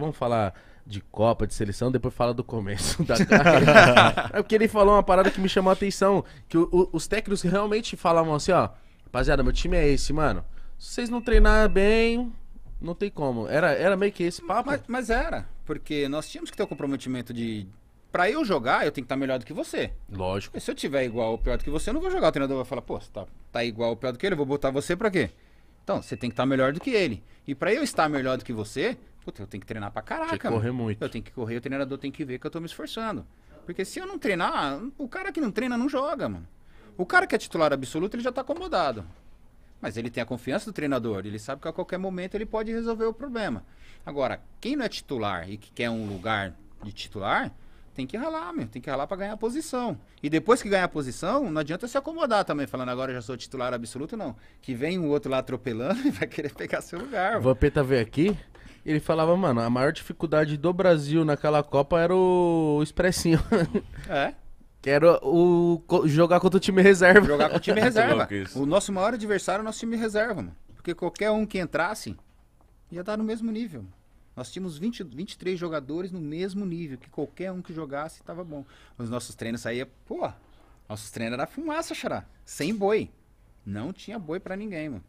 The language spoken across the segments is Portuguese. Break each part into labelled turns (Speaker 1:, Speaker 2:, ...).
Speaker 1: vamos falar de Copa, de seleção, depois fala do começo da carreira. é porque ele falou uma parada que me chamou a atenção, que o, o, os técnicos realmente falavam assim, ó, rapaziada, meu time é
Speaker 2: esse, mano. Se vocês não treinar bem, não tem como. Era, era meio que esse papo. Mas, mas era, porque nós tínhamos que ter o um comprometimento de Pra eu jogar, eu tenho que estar melhor do que você. Lógico. E se eu tiver igual ou pior do que você, eu não vou jogar. O treinador vai falar, pô, você tá, tá igual ou pior do que ele, eu vou botar você pra quê? Então, você tem que estar melhor do que ele. E pra eu estar melhor do que você, Puta, eu tenho que treinar pra caraca. Tem que correr mano. muito. Eu tenho que correr, o treinador tem que ver que eu tô me esforçando. Porque se eu não treinar, o cara que não treina não joga, mano. O cara que é titular absoluto, ele já tá acomodado. Mas ele tem a confiança do treinador, ele sabe que a qualquer momento ele pode resolver o problema. Agora, quem não é titular e que quer um lugar de titular, tem que ralar, meu, tem que ralar para ganhar a posição. E depois que ganhar a posição, não adianta se acomodar também, falando agora já sou titular absoluto, não. Que vem o outro lá atropelando e vai querer pegar seu lugar.
Speaker 1: Vou Vampeta ver aqui, ele falava, mano, a maior dificuldade do Brasil naquela Copa era o expressinho. É? Que era o, o jogar contra o time reserva. Jogar com o time reserva.
Speaker 2: o nosso maior adversário é o nosso time reserva, mano. Porque qualquer um que entrasse ia estar no mesmo nível. Nós tínhamos 20, 23 jogadores no mesmo nível, que qualquer um que jogasse estava bom. Os nossos treinos saía, pô, nossos treinos era fumaça, xará. Sem boi. Não tinha boi para ninguém, mano.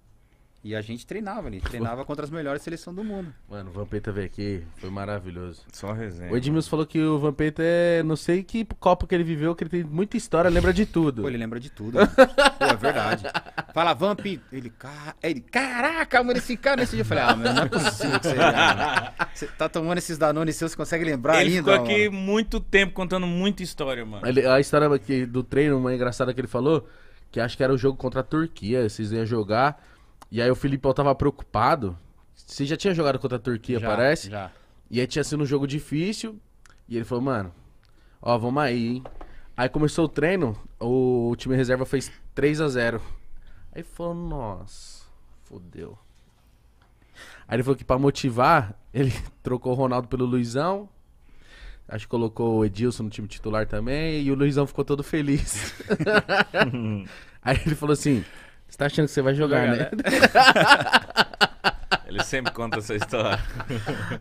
Speaker 2: E a gente treinava ali, treinava contra as melhores seleções do mundo. Mano, o
Speaker 1: Vampeta veio aqui, foi maravilhoso. Só resenha. O Edmilson falou que o Vampeta é, não sei que copo que ele viveu, que ele tem
Speaker 2: muita história, lembra de tudo. Pô, ele lembra de tudo. Né?
Speaker 1: Pô, é verdade.
Speaker 2: Fala, Vamp, ele, car... ele caraca, mano, esse cara nesse dia. Eu falei, ah, mano, não é possível que você, você tá tomando esses danones seus, você consegue lembrar ele ainda? Ele ficou aqui
Speaker 1: mano. muito tempo contando muita história, mano. Ele, a história do treino, uma engraçada que ele falou, que acho que era o jogo contra a Turquia, vocês iam jogar... E aí o Filipão tava preocupado. Você já tinha jogado contra a Turquia, já, parece? Já. E aí tinha sido um jogo difícil. E ele falou, mano, ó, vamos aí, hein? Aí começou o treino, o time reserva fez 3 a 0 Aí falou, nossa, fodeu. Aí ele falou que pra motivar, ele trocou o Ronaldo pelo Luizão. Acho que colocou o Edilson no time titular também. E o Luizão ficou todo feliz. aí ele falou assim: você tá achando que você vai jogar, jogar né? né? Ele sempre conta essa história.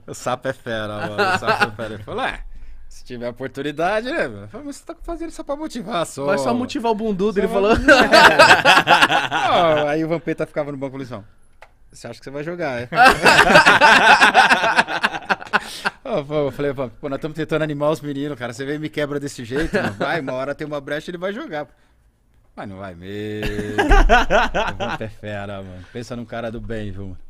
Speaker 2: o sapo é fera, mano. O sapo é fera. Ele falou, é. Se tiver oportunidade, né? Mas você tá fazendo só pra motivar só. Vai só motivar o bundudo, só ele falou. oh, aí o Vampeta ficava no banco e falou assim, você acha que você vai jogar, é? eu falei, pô, nós estamos tentando animar os meninos, cara. Você vem e me quebra desse jeito, mano. vai, uma hora tem uma brecha ele vai jogar. Mas não vai mesmo. o Volta é fera, mano. Pensa num cara do bem, viu, mano?